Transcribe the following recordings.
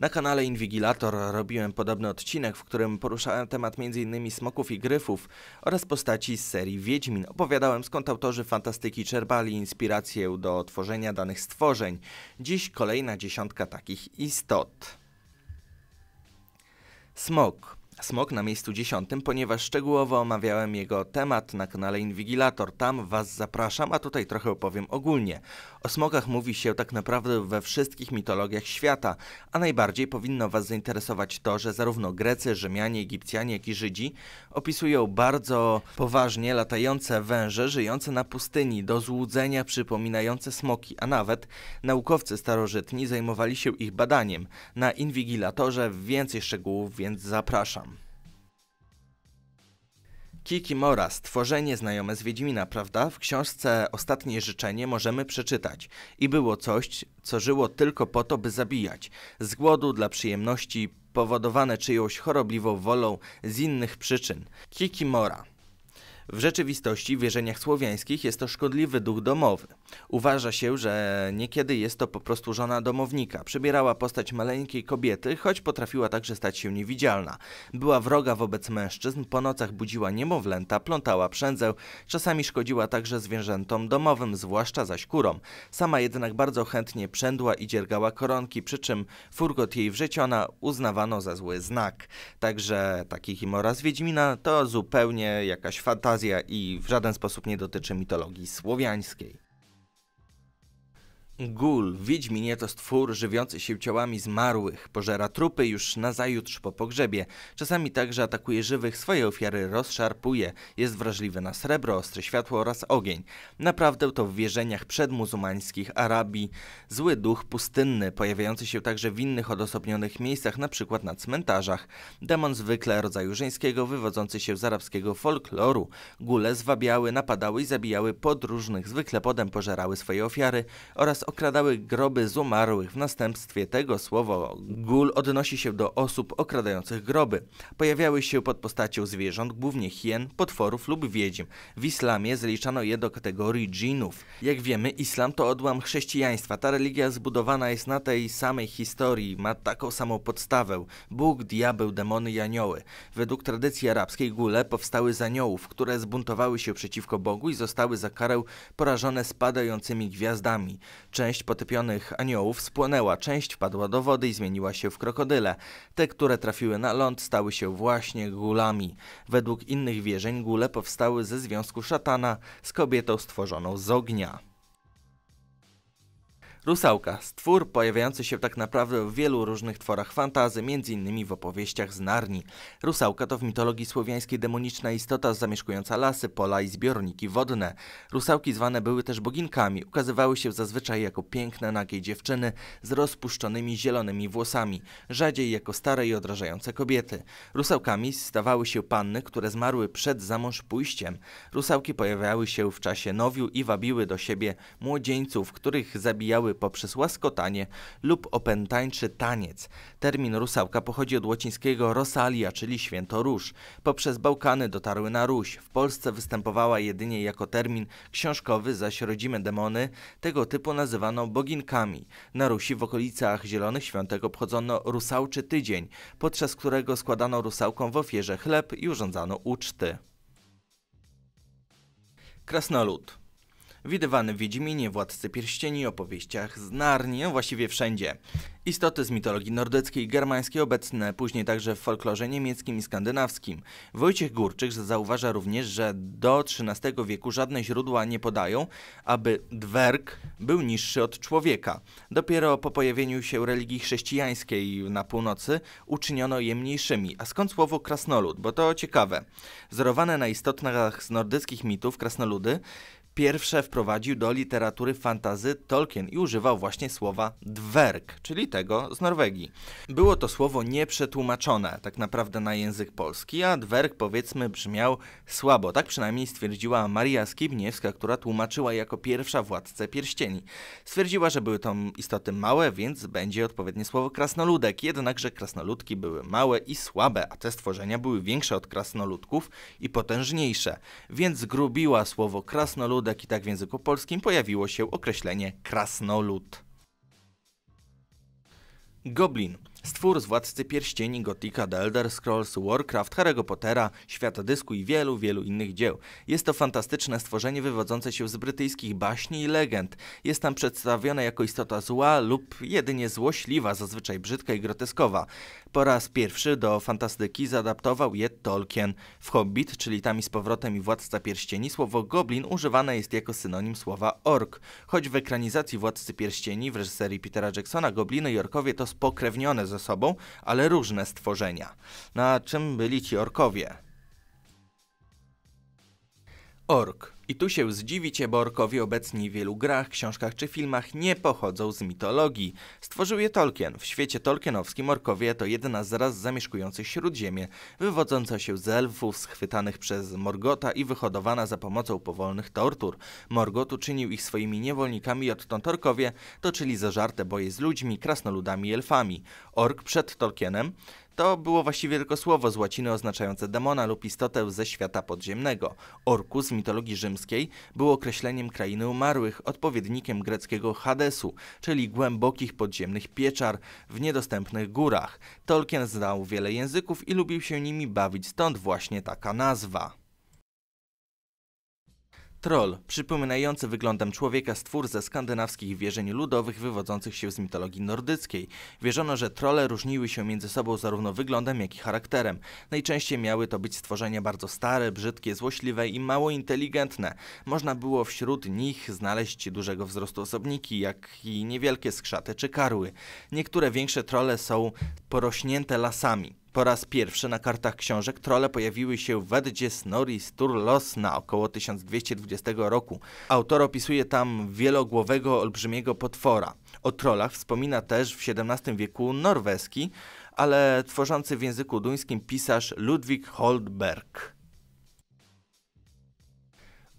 Na kanale Inwigilator robiłem podobny odcinek, w którym poruszałem temat m.in. smoków i gryfów oraz postaci z serii Wiedźmin. Opowiadałem skąd autorzy fantastyki czerpali inspirację do tworzenia danych stworzeń. Dziś kolejna dziesiątka takich istot. Smok Smok na miejscu dziesiątym, ponieważ szczegółowo omawiałem jego temat na kanale Inwigilator. Tam Was zapraszam, a tutaj trochę opowiem ogólnie. O smokach mówi się tak naprawdę we wszystkich mitologiach świata, a najbardziej powinno Was zainteresować to, że zarówno Grecy, Rzymianie, Egipcjanie, jak i Żydzi opisują bardzo poważnie latające węże żyjące na pustyni, do złudzenia przypominające smoki, a nawet naukowcy starożytni zajmowali się ich badaniem. Na Inwigilatorze więcej szczegółów, więc zapraszam. Kiki Mora, stworzenie znajome z Wiedźmina, prawda? W książce Ostatnie Życzenie możemy przeczytać. I było coś, co żyło tylko po to, by zabijać. Z głodu dla przyjemności, powodowane czyjąś chorobliwą wolą z innych przyczyn. Kiki Mora. W rzeczywistości, w wierzeniach słowiańskich jest to szkodliwy duch domowy. Uważa się, że niekiedy jest to po prostu żona domownika. Przybierała postać maleńkiej kobiety, choć potrafiła także stać się niewidzialna. Była wroga wobec mężczyzn, po nocach budziła niemowlęta, plątała przędzę, czasami szkodziła także zwierzętom domowym, zwłaszcza zaś kurom. Sama jednak bardzo chętnie przędła i dziergała koronki, przy czym furgot jej wrzeciona uznawano za zły znak. Także taki Himora z Wiedźmina to zupełnie jakaś fantazja i w żaden sposób nie dotyczy mitologii słowiańskiej. Gul, Wiedźminie to stwór żywiący się ciałami zmarłych, pożera trupy już na zajutrz po pogrzebie. Czasami także atakuje żywych, swoje ofiary rozszarpuje, jest wrażliwy na srebro, ostre światło oraz ogień. Naprawdę to w wierzeniach przedmuzułmańskich Arabii zły duch pustynny, pojawiający się także w innych odosobnionych miejscach, np. Na, na cmentarzach. Demon zwykle rodzaju żeńskiego, wywodzący się z arabskiego folkloru. Gule zwabiały, napadały i zabijały podróżnych, zwykle potem pożerały swoje ofiary oraz okradały groby z umarłych. W następstwie tego słowo gul odnosi się do osób okradających groby. Pojawiały się pod postacią zwierząt, głównie hien, potworów lub wiedźm. W islamie zliczano je do kategorii dżinów. Jak wiemy, islam to odłam chrześcijaństwa. Ta religia zbudowana jest na tej samej historii, ma taką samą podstawę. Bóg, diabeł, demony i anioły. Według tradycji arabskiej gule powstały z aniołów, które zbuntowały się przeciwko Bogu i zostały za karę porażone spadającymi gwiazdami. Część potopionych aniołów spłonęła, część padła do wody i zmieniła się w krokodyle. Te, które trafiły na ląd, stały się właśnie gulami. Według innych wierzeń gule powstały ze związku szatana z kobietą stworzoną z ognia. Rusałka, stwór pojawiający się tak naprawdę w wielu różnych tworach fantazy, m.in. w opowieściach z Narni. Rusałka to w mitologii słowiańskiej demoniczna istota zamieszkująca lasy, pola i zbiorniki wodne. Rusałki zwane były też boginkami, ukazywały się zazwyczaj jako piękne, nagie dziewczyny z rozpuszczonymi zielonymi włosami, rzadziej jako stare i odrażające kobiety. Rusałkami stawały się panny, które zmarły przed zamąż pójściem. Rusałki pojawiały się w czasie nowiu i wabiły do siebie młodzieńców, których zabijały poprzez łaskotanie lub opętańczy taniec. Termin rusałka pochodzi od łacińskiego rosalia, czyli święto róż. Poprzez Bałkany dotarły na Ruś. W Polsce występowała jedynie jako termin książkowy, zaś rodzime demony tego typu nazywano boginkami. Na Rusi w okolicach Zielonych Świątek obchodzono rusałczy tydzień, podczas którego składano rusałkom w ofierze chleb i urządzano uczty. Krasnolud widywany w Wiedźminie, Władcy Pierścieni, opowieściach z właściwie wszędzie. Istoty z mitologii nordyckiej i germańskiej obecne później także w folklorze niemieckim i skandynawskim. Wojciech Górczyk zauważa również, że do XIII wieku żadne źródła nie podają, aby dwerg był niższy od człowieka. Dopiero po pojawieniu się religii chrześcijańskiej na północy uczyniono je mniejszymi. A skąd słowo krasnolud? Bo to ciekawe. Wzorowane na istotach z nordyckich mitów krasnoludy Pierwsze wprowadził do literatury fantazy Tolkien i używał właśnie słowa dwerg, czyli tego z Norwegii. Było to słowo nieprzetłumaczone tak naprawdę na język polski, a dwerg powiedzmy brzmiał słabo. Tak przynajmniej stwierdziła Maria Skibniewska, która tłumaczyła jako pierwsza władcę pierścieni. Stwierdziła, że były to istoty małe, więc będzie odpowiednie słowo krasnoludek. Jednakże krasnoludki były małe i słabe, a te stworzenia były większe od krasnoludków i potężniejsze, więc zgrubiła słowo krasnoludek jak i tak w języku polskim pojawiło się określenie krasnolud. Goblin Stwór z Władcy Pierścieni, Gotika, The Elder Scrolls, Warcraft, Harry'ego Pottera, Świata Dysku i wielu, wielu innych dzieł. Jest to fantastyczne stworzenie wywodzące się z brytyjskich baśni i legend. Jest tam przedstawione jako istota zła lub jedynie złośliwa, zazwyczaj brzydka i groteskowa. Po raz pierwszy do fantastyki zaadaptował je Tolkien. W Hobbit, czyli Tam i z powrotem i Władca Pierścieni, słowo goblin używane jest jako synonim słowa ork. Choć w ekranizacji Władcy Pierścieni w reżyserii Petera Jacksona gobliny i orkowie to spokrewnione ze sobą, ale różne stworzenia. Na czym byli ci orkowie? Ork. I tu się zdziwicie, bo orkowie obecni w wielu grach, książkach czy filmach nie pochodzą z mitologii. Stworzył je Tolkien. W świecie tolkienowskim orkowie to jedna z ras zamieszkujących Śródziemie, wywodząca się z elfów schwytanych przez Morgota i wyhodowana za pomocą powolnych tortur. Morgot uczynił ich swoimi niewolnikami i odtąd orkowie toczyli zażarte boje z ludźmi, krasnoludami i elfami. Ork przed Tolkienem to było właściwie tylko słowo z łaciny oznaczające demona lub istotę ze świata podziemnego. Orkus z mitologii rzymskiej był określeniem krainy umarłych, odpowiednikiem greckiego Hadesu, czyli głębokich podziemnych pieczar w niedostępnych górach. Tolkien znał wiele języków i lubił się nimi bawić, stąd właśnie taka nazwa. Troll, przypominający wyglądem człowieka stwór ze skandynawskich wierzeń ludowych wywodzących się z mitologii nordyckiej. Wierzono, że trolle różniły się między sobą zarówno wyglądem, jak i charakterem. Najczęściej miały to być stworzenia bardzo stare, brzydkie, złośliwe i mało inteligentne. Można było wśród nich znaleźć dużego wzrostu osobniki, jak i niewielkie skrzaty czy karły. Niektóre większe trolle są porośnięte lasami. Po raz pierwszy na kartach książek trole pojawiły się w Eddzie Snorri Sturlosna około 1220 roku. Autor opisuje tam wielogłowego, olbrzymiego potwora. O trolach wspomina też w XVII wieku norweski, ale tworzący w języku duńskim pisarz Ludwig Holdberg.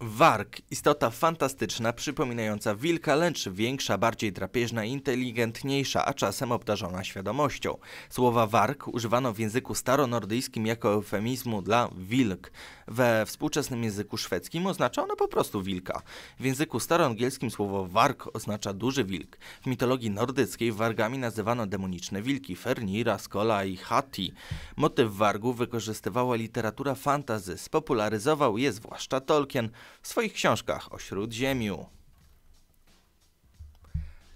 Warg, istota fantastyczna, przypominająca wilka, lecz większa, bardziej drapieżna, inteligentniejsza, a czasem obdarzona świadomością. Słowa warg używano w języku staronordyjskim jako eufemizmu dla wilk. We współczesnym języku szwedzkim oznacza ono po prostu wilka. W języku staroangielskim słowo warg oznacza duży wilk. W mitologii nordyckiej wargami nazywano demoniczne wilki Fernira, Skola i Hati. Motyw wargu wykorzystywała literatura fantazy, spopularyzował je zwłaszcza Tolkien w swoich książkach o Śródziemiu.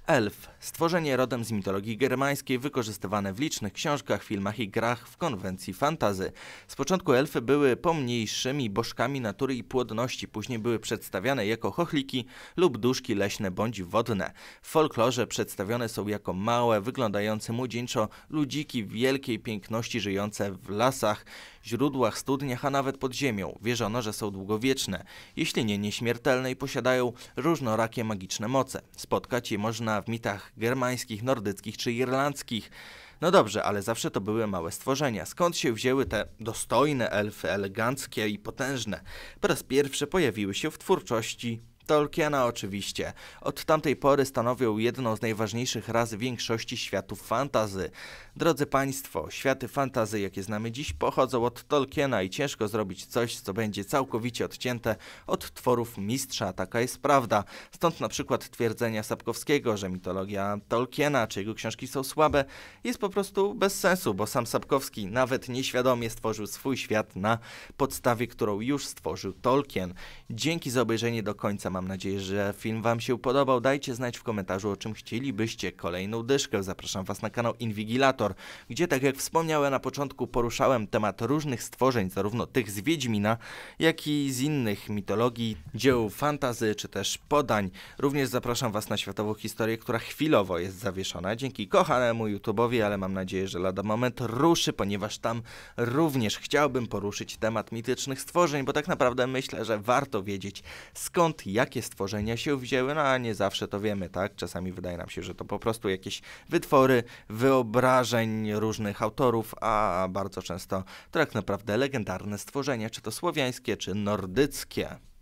Elf, stworzenie rodem z mitologii germańskiej, wykorzystywane w licznych książkach, filmach i grach w konwencji fantazy. Z początku elfy były pomniejszymi bożkami natury i płodności, później były przedstawiane jako chochliki lub duszki leśne bądź wodne. W folklorze przedstawione są jako małe, wyglądające młodzieńczo ludziki wielkiej piękności żyjące w lasach źródłach, studniach, a nawet pod ziemią. Wierzono, że są długowieczne, jeśli nie nieśmiertelne i posiadają różnorakie magiczne moce. Spotkać je można w mitach germańskich, nordyckich czy irlandzkich. No dobrze, ale zawsze to były małe stworzenia. Skąd się wzięły te dostojne elfy, eleganckie i potężne? Po raz pierwszy pojawiły się w twórczości Tolkiena oczywiście. Od tamtej pory stanowią jedną z najważniejszych raz większości światów fantazy. Drodzy Państwo, światy fantazy jakie znamy dziś pochodzą od Tolkiena i ciężko zrobić coś, co będzie całkowicie odcięte od tworów mistrza, taka jest prawda. Stąd na przykład twierdzenia Sapkowskiego, że mitologia Tolkiena czy jego książki są słabe, jest po prostu bez sensu, bo sam Sapkowski nawet nieświadomie stworzył swój świat na podstawie, którą już stworzył Tolkien. Dzięki za obejrzenie do końca. Mam nadzieję, że film Wam się podobał. Dajcie znać w komentarzu, o czym chcielibyście kolejną dyszkę. Zapraszam Was na kanał Inwigilator, gdzie tak jak wspomniałem na początku, poruszałem temat różnych stworzeń, zarówno tych z Wiedźmina, jak i z innych mitologii, dzieł fantazy czy też podań. Również zapraszam Was na światową historię, która chwilowo jest zawieszona. Dzięki kochanemu YouTube'owi, ale mam nadzieję, że lada moment ruszy, ponieważ tam również chciałbym poruszyć temat mitycznych stworzeń, bo tak naprawdę myślę, że warto wiedzieć skąd, jak jakie stworzenia się wzięły, no a nie zawsze to wiemy, tak? Czasami wydaje nam się, że to po prostu jakieś wytwory wyobrażeń różnych autorów, a bardzo często to tak naprawdę legendarne stworzenia, czy to słowiańskie, czy nordyckie.